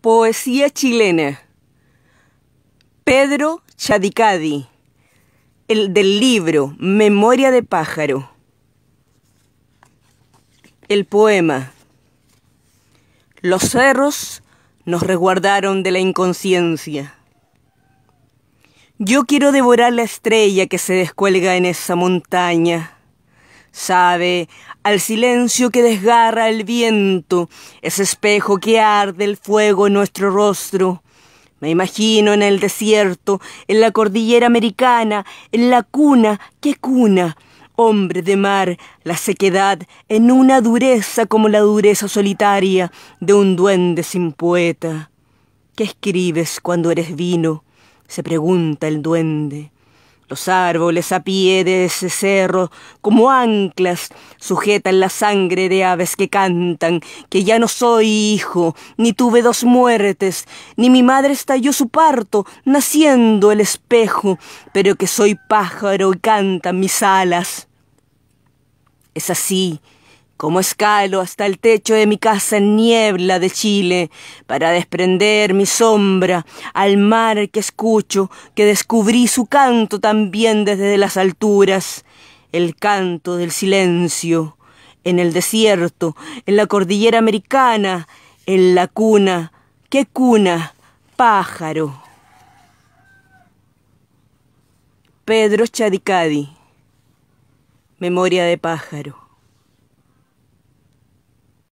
Poesía chilena. Pedro Chadicadi. El del libro Memoria de pájaro. El poema. Los cerros nos resguardaron de la inconsciencia. Yo quiero devorar la estrella que se descuelga en esa montaña. Sabe al silencio que desgarra el viento, ese espejo que arde el fuego en nuestro rostro. Me imagino en el desierto, en la cordillera americana, en la cuna, qué cuna, hombre de mar, la sequedad en una dureza como la dureza solitaria de un duende sin poeta. ¿Qué escribes cuando eres vino? se pregunta el duende. Los árboles a pie de ese cerro, como anclas, sujetan la sangre de aves que cantan, que ya no soy hijo, ni tuve dos muertes, ni mi madre estalló su parto, naciendo el espejo, pero que soy pájaro y cantan mis alas. Es así, como escalo hasta el techo de mi casa en niebla de Chile para desprender mi sombra al mar que escucho, que descubrí su canto también desde las alturas, el canto del silencio, en el desierto, en la cordillera americana, en la cuna, qué cuna, pájaro. Pedro Chadicadi, Memoria de pájaro.